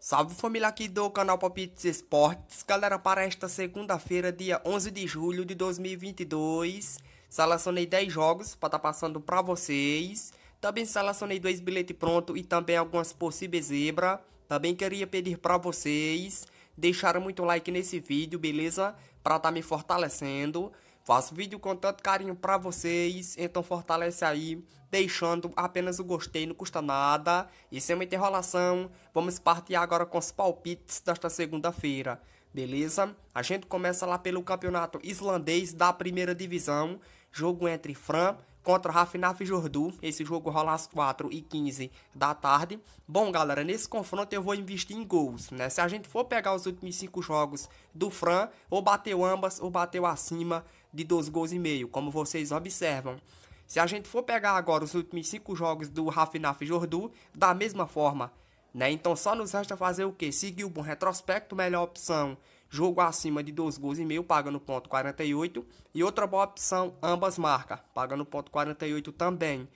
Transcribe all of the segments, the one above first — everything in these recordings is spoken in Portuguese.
Salve família aqui do canal Palpites Esportes, galera, para esta segunda-feira, dia 11 de julho de 2022, selecionei 10 jogos para estar tá passando para vocês, também selecionei dois bilhetes pronto e também algumas possíveis zebra, também queria pedir para vocês deixar muito like nesse vídeo, beleza? Para estar tá me fortalecendo. Faço vídeo com tanto carinho pra vocês, então fortalece aí, deixando apenas o gostei, não custa nada. E sem é muita enrolação, vamos partir agora com os palpites desta segunda-feira, beleza? A gente começa lá pelo campeonato islandês da primeira divisão, jogo entre Fran contra Rafinaf Jordu, esse jogo rola às 4 e 15 da tarde. Bom, galera, nesse confronto eu vou investir em gols, né? Se a gente for pegar os últimos 5 jogos do Fran, ou bateu ambas, ou bateu acima de 12 gols e meio, como vocês observam. Se a gente for pegar agora os últimos 5 jogos do Rafinaf Jordu, da mesma forma, né? Então só nos resta fazer o que? Seguir o bom retrospecto, melhor opção, jogo acima de 2 gols e meio, paga no ponto 48, e outra boa opção, ambas marca, no ponto 48 também.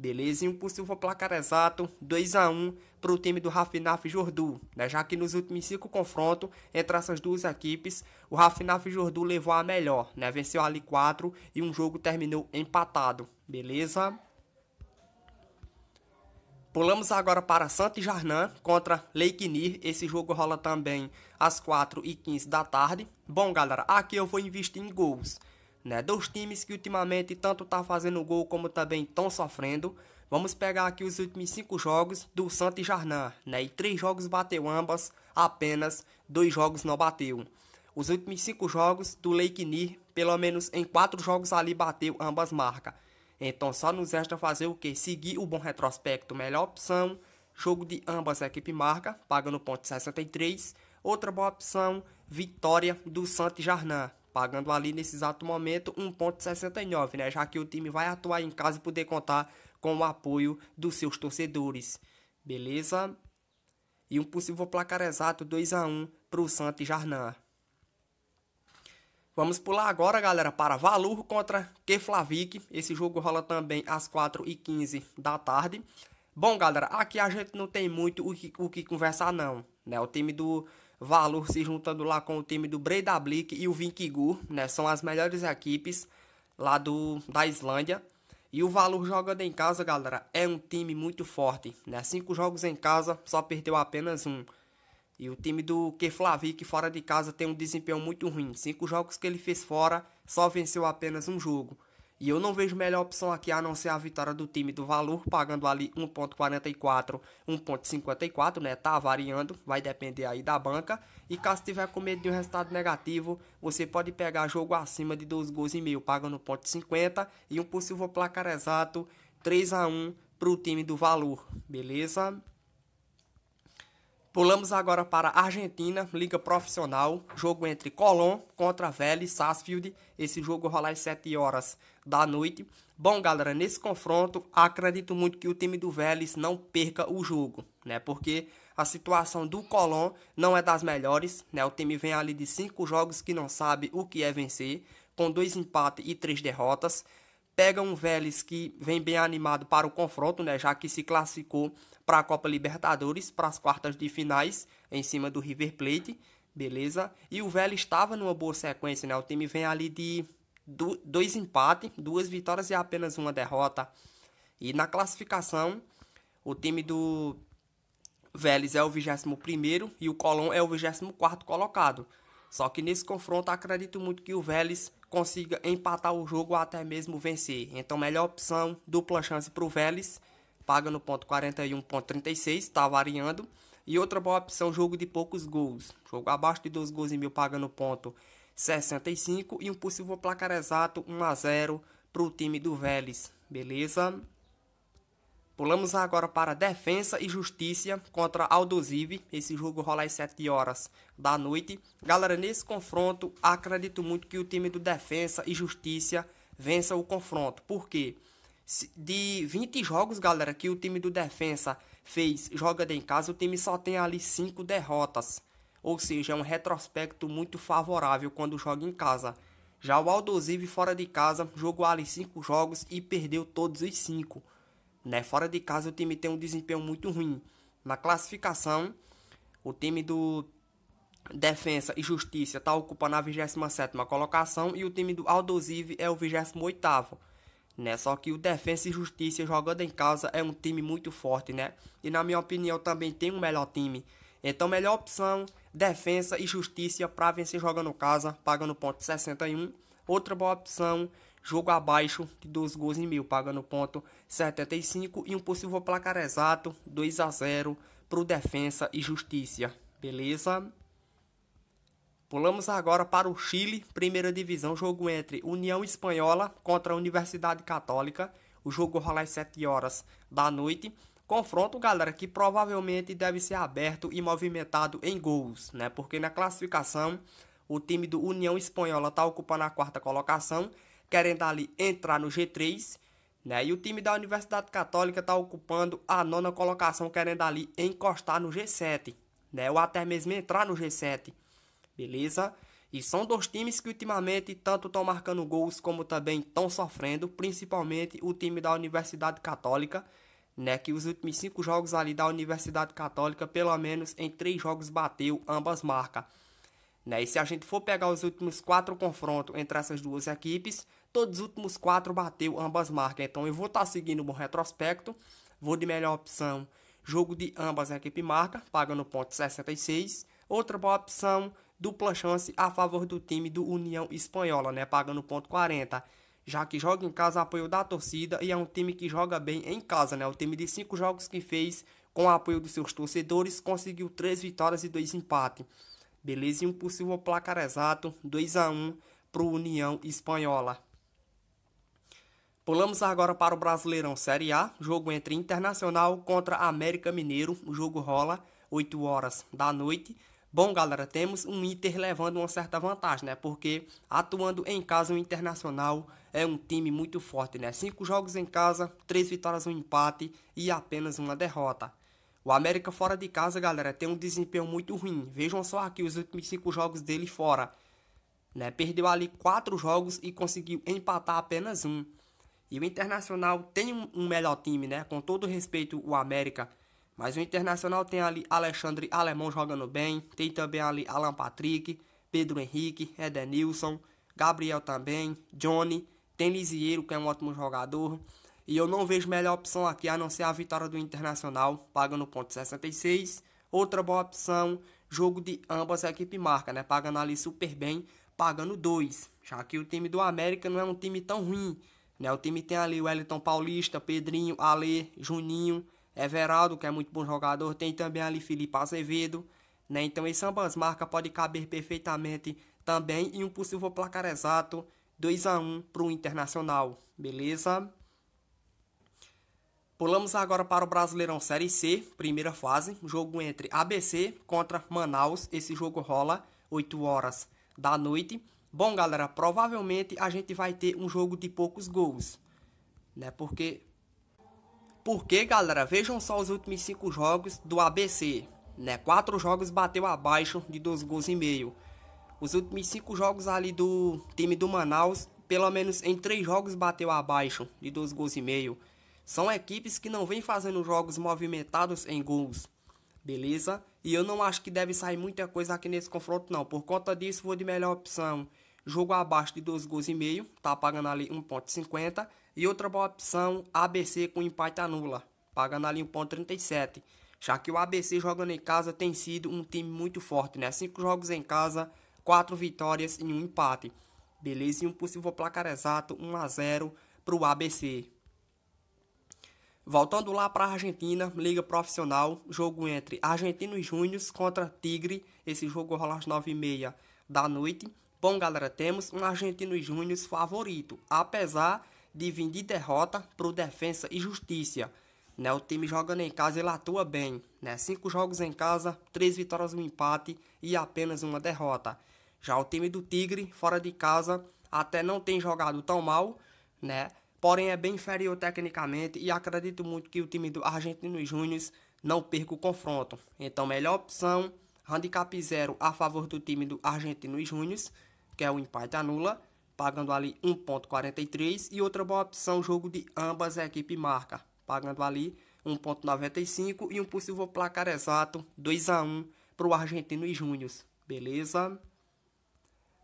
Beleza? E um placar exato, 2 a 1 para o time do Rafinaf Jordu. Né? Já que nos últimos cinco confrontos entre essas duas equipes, o Rafinaf Jordu levou a melhor, né? Venceu ali 4 e um jogo terminou empatado. Beleza? Pulamos agora para Santos Jarnan contra Leiknir. Esse jogo rola também às 4h15 da tarde. Bom, galera, aqui eu vou investir em gols né? times que ultimamente tanto tá fazendo gol como também estão sofrendo. Vamos pegar aqui os últimos cinco jogos do Santos e Jarnan, né? E três jogos bateu ambas, apenas dois jogos não bateu. Os últimos cinco jogos do Leiknir, pelo menos em quatro jogos ali bateu ambas marcas. Então só nos resta fazer o que? Seguir o bom retrospecto, melhor opção. Jogo de ambas a equipe marca, pagando ponto 63. Outra boa opção, vitória do Santos Jarnan pagando ali nesse exato momento 1,69, né? Já que o time vai atuar em casa e poder contar com o apoio dos seus torcedores, beleza? E um possível placar exato 2 a 1 para o Santos Jarnan. Vamos pular agora, galera, para Valur contra Keflavik. Esse jogo rola também às 4h15 da tarde. Bom, galera, aqui a gente não tem muito o que, o que conversar, não. Né? O time do Valor se juntando lá com o time do Breidablik e o Vinkigur, né? São as melhores equipes lá do, da Islândia. E o Valor jogando em casa, galera, é um time muito forte, né? Cinco jogos em casa, só perdeu apenas um. E o time do Keflavik fora de casa tem um desempenho muito ruim. Cinco jogos que ele fez fora, só venceu apenas um jogo. E eu não vejo melhor opção aqui a não ser a vitória do time do Valor, pagando ali 1.44, 1.54, né? Tá variando, vai depender aí da banca. E caso tiver com medo de um resultado negativo, você pode pegar jogo acima de 2 gols e meio, pagando 1.50 e um possível placar exato 3 a 1 o time do Valor, beleza? Pulamos agora para Argentina, Liga Profissional, jogo entre Colón contra Vélez Sarsfield. Esse jogo rolar às 7 horas da noite. Bom, galera, nesse confronto, acredito muito que o time do Vélez não perca o jogo, né? Porque a situação do Colón não é das melhores, né? O time vem ali de cinco jogos que não sabe o que é vencer, com dois empates e três derrotas. Pega um Vélez que vem bem animado para o confronto, né? Já que se classificou para a Copa Libertadores, para as quartas de finais, em cima do River Plate, beleza? E o Vélez estava numa boa sequência, né? O time vem ali de dois empates, duas vitórias e apenas uma derrota. E na classificação, o time do Vélez é o 21 e o Colón é o 24 colocado. Só que nesse confronto acredito muito que o Vélez consiga empatar o jogo ou até mesmo vencer. Então, melhor opção, dupla chance para o Vélez, paga no ponto 41,36, está variando. E outra boa opção, jogo de poucos gols. Jogo abaixo de 12 gols e mil paga no ponto 65 e um possível placar exato 1 a 0 para o time do Vélez, beleza? Pulamos agora para Defensa e Justiça contra Aldozive. Esse jogo rola às 7 horas da noite. Galera, nesse confronto, acredito muito que o time do Defensa e Justiça vença o confronto. Por quê? De 20 jogos, galera, que o time do Defensa fez jogando em casa, o time só tem ali 5 derrotas ou seja, é um retrospecto muito favorável quando joga em casa. Já o Aldosive fora de casa jogou ali 5 jogos e perdeu todos os 5. Né? Fora de casa o time tem um desempenho muito ruim. Na classificação, o time do Defensa e Justiça está ocupando a 27 colocação e o time do Aldosive é o 28. Né? Só que o Defensa e Justiça jogando em casa é um time muito forte, né? E na minha opinião também tem um melhor time então, melhor opção, defesa e justiça para vencer jogando casa, pagando ponto 61. Outra boa opção, jogo abaixo de 2 gols e mil, pagando ponto 75 e um possível placar exato 2 a 0 para o defesa e justiça. Beleza? Pulamos agora para o Chile, primeira divisão, jogo entre União Espanhola contra a Universidade Católica. O jogo rola às 7 horas da noite. Confronto, galera, que provavelmente deve ser aberto e movimentado em gols, né? Porque na classificação, o time do União Espanhola está ocupando a quarta colocação, querendo ali entrar no G3, né? E o time da Universidade Católica está ocupando a nona colocação, querendo ali encostar no G7, né? Ou até mesmo entrar no G7, beleza? E são dois times que ultimamente tanto estão marcando gols como também estão sofrendo, principalmente o time da Universidade Católica, né, que os últimos cinco jogos ali da Universidade Católica, pelo menos em três jogos bateu ambas marcas. Né? E se a gente for pegar os últimos quatro confrontos entre essas duas equipes, todos os últimos quatro bateu ambas marcas. Então eu vou estar tá seguindo um bom retrospecto, vou de melhor opção, jogo de ambas equipe marca, pagando ponto 66. Outra boa opção, dupla chance a favor do time do União Espanhola, né, pagando ponto 40 já que joga em casa, apoio da torcida e é um time que joga bem em casa, né? O time de cinco jogos que fez com o apoio dos seus torcedores, conseguiu três vitórias e dois empates. Beleza, e um possível placar exato, 2 a 1 para o União Espanhola. Pulamos agora para o Brasileirão Série A, jogo entre Internacional contra América Mineiro. O jogo rola 8 horas da noite. Bom, galera, temos um Inter levando uma certa vantagem, né? Porque atuando em casa o Internacional é um time muito forte, né? Cinco jogos em casa, três vitórias, um empate e apenas uma derrota. O América fora de casa, galera, tem um desempenho muito ruim. Vejam só aqui os últimos cinco jogos dele fora. Né? Perdeu ali quatro jogos e conseguiu empatar apenas um. E o Internacional tem um, melhor time, né? Com todo respeito, o América mas o Internacional tem ali Alexandre Alemão jogando bem, tem também ali Alan Patrick, Pedro Henrique, Edenilson, Gabriel também, Johnny, tem Lisieiro, que é um ótimo jogador. E eu não vejo melhor opção aqui a não ser a vitória do Internacional, pagando ponto 66. Outra boa opção, jogo de ambas a equipe marca, né? Pagando ali super bem, pagando 2. Já que o time do América não é um time tão ruim, né? O time tem ali o Wellington Paulista, Pedrinho, Ale, Juninho, Everaldo, que é muito bom jogador, tem também ali Felipe Azevedo, né? Então esse ambas marcas pode caber perfeitamente também em um possível placar exato 2 a 1 para o Internacional, beleza? Pulamos agora para o Brasileirão Série C, primeira fase, jogo entre ABC contra Manaus. Esse jogo rola 8 horas da noite. Bom, galera, provavelmente a gente vai ter um jogo de poucos gols, né? Porque porque, galera, vejam só os últimos 5 jogos do ABC. Né? quatro jogos bateu abaixo de 2 gols e meio. Os últimos 5 jogos ali do time do Manaus, pelo menos em 3 jogos bateu abaixo de 2 gols e meio. São equipes que não vêm fazendo jogos movimentados em gols. Beleza? E eu não acho que deve sair muita coisa aqui nesse confronto não. Por conta disso, vou de melhor opção. Jogo abaixo de 2 gols e meio, tá pagando ali 1.50 e outra boa opção, ABC com empate anula, pagando ali 1.37, já que o ABC jogando em casa tem sido um time muito forte, né? Cinco jogos em casa, quatro vitórias e um empate. Beleza? E um possível placar exato, 1 a 0 para o ABC. Voltando lá para a Argentina, Liga Profissional, jogo entre Argentinos Júnior contra Tigre. Esse jogo rola às 9h30 da noite. Bom, galera, temos um Argentinos Júnior favorito, apesar de vir de derrota pro Defensa e Justiça. Né? O time jogando em casa, ele atua bem. Né? Cinco jogos em casa, três vitórias, um empate e apenas uma derrota. Já o time do Tigre, fora de casa, até não tem jogado tão mal, né? Porém é bem inferior tecnicamente e acredito muito que o time do Argentino Júnior não perca o confronto. Então, melhor opção, handicap zero a favor do time do Argentino Júnior, que é o empate anula pagando ali 1.43 e outra boa opção jogo de ambas a equipe marca, pagando ali 1.95 e um possível placar exato 2 a 1 para o argentino e Júnior, beleza?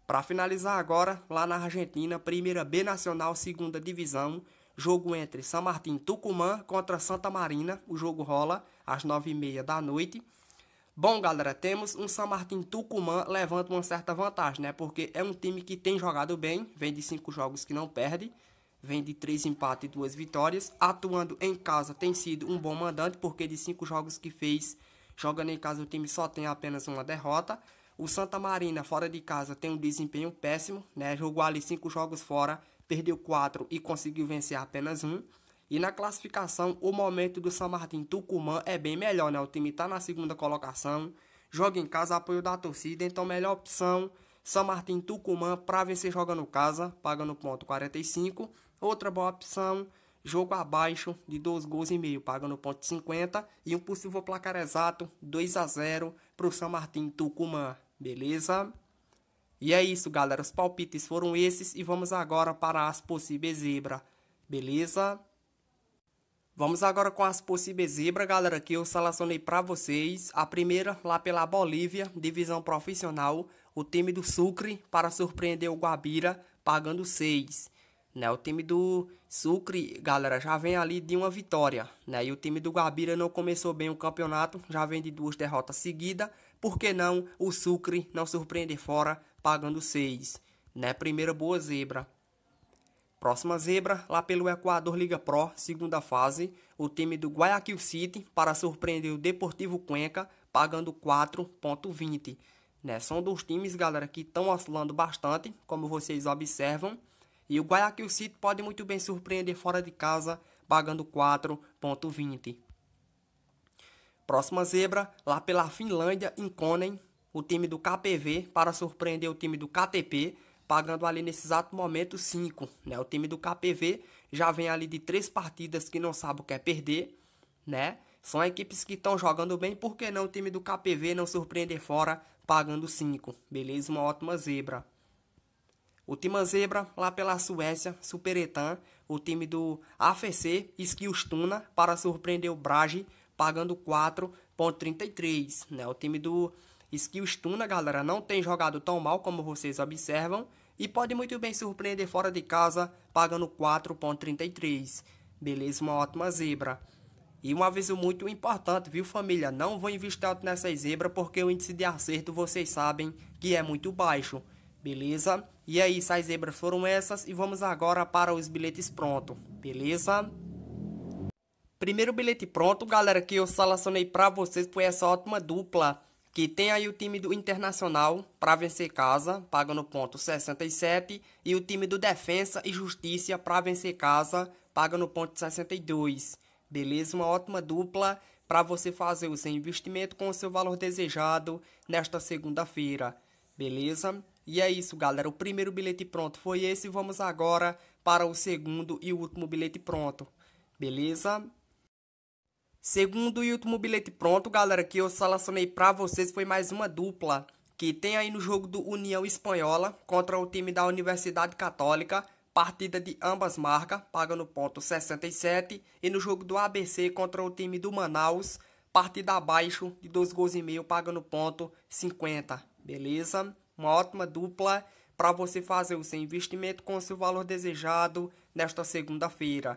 Para finalizar agora, lá na Argentina, primeira B Nacional, segunda divisão, jogo entre San Martín Tucumã contra Santa Marina, o jogo rola às 9h30 da noite Bom, galera, temos um San Martín Tucumã levando uma certa vantagem, né? Porque é um time que tem jogado bem, vem de cinco jogos que não perde, vem de três empates e duas vitórias. Atuando em casa tem sido um bom mandante, porque de cinco jogos que fez, jogando em casa o time só tem apenas uma derrota. O Santa Marina, fora de casa, tem um desempenho péssimo, né? Jogou ali cinco jogos fora, perdeu quatro e conseguiu vencer apenas um. E na classificação, o momento do San Martín Tucumã é bem melhor, né? O time tá na segunda colocação, joga em casa, apoio da torcida, então melhor opção San Martín Tucumã para vencer jogando casa, pagando ponto 45. Outra boa opção, jogo abaixo de 2 gols e meio, pagando ponto 50 e um possível placar exato 2 a 0 pro San Martín Tucumã, beleza? E é isso, galera, os palpites foram esses e vamos agora para as possíveis zebra, beleza? Vamos agora com as possíveis zebras, galera, que eu selecionei para vocês. A primeira, lá pela Bolívia, divisão profissional, o time do Sucre para surpreender o Guabira, pagando 6. Né, o time do Sucre, galera, já vem ali de uma vitória. Né, e o time do Guabira não começou bem o campeonato, já vem de duas derrotas seguidas. Por que não o Sucre não surpreender fora, pagando 6? Né, primeira boa zebra. Próxima zebra, lá pelo Equador Liga Pro, segunda fase, o time do Guayaquil City para surpreender o Deportivo Cuenca, pagando 4,20. Né? São dois times, galera, que estão oscilando bastante, como vocês observam. E o Guayaquil City pode muito bem surpreender fora de casa, pagando 4,20. Próxima zebra, lá pela Finlândia, em Konen, o time do KPV para surpreender o time do KTP, pagando ali nesse exato momento 5. Né? O time do KPV já vem ali de três partidas que não sabe o que é perder, né? São equipes que estão jogando bem, por que não o time do KPV não surpreender fora pagando 5? Beleza, uma ótima zebra. O time Zebra, lá pela Suécia, Superetan, o time do AFC, Skillstuna para surpreender o Brage, pagando 4,33. Né? O time do Skill Stuna, galera, não tem jogado tão mal como vocês observam e pode muito bem surpreender fora de casa, pagando 4.33. Beleza, uma ótima zebra. E um aviso muito importante, viu família? Não vou investir alto nessa zebra porque o índice de acerto vocês sabem que é muito baixo. Beleza? E é isso, as zebras foram essas e vamos agora para os bilhetes pronto. Beleza? Primeiro bilhete pronto, galera, que eu selecionei para vocês foi essa ótima dupla que tem aí o time do Internacional para vencer casa, paga no ponto 67, e o time do Defensa e Justiça para vencer casa, paga no ponto 62. Beleza? Uma ótima dupla para você fazer o seu investimento com o seu valor desejado nesta segunda-feira. Beleza? E é isso, galera. O primeiro bilhete pronto foi esse. Vamos agora para o segundo e último bilhete pronto. Beleza? Segundo e último bilhete pronto, galera, que eu selecionei pra vocês foi mais uma dupla que tem aí no jogo do União Espanhola contra o time da Universidade Católica, partida de ambas marcas, paga no ponto 67, e no jogo do ABC contra o time do Manaus, partida abaixo de 2 gols e meio, paga no ponto 50, beleza? Uma ótima dupla para você fazer o seu investimento com o seu valor desejado nesta segunda-feira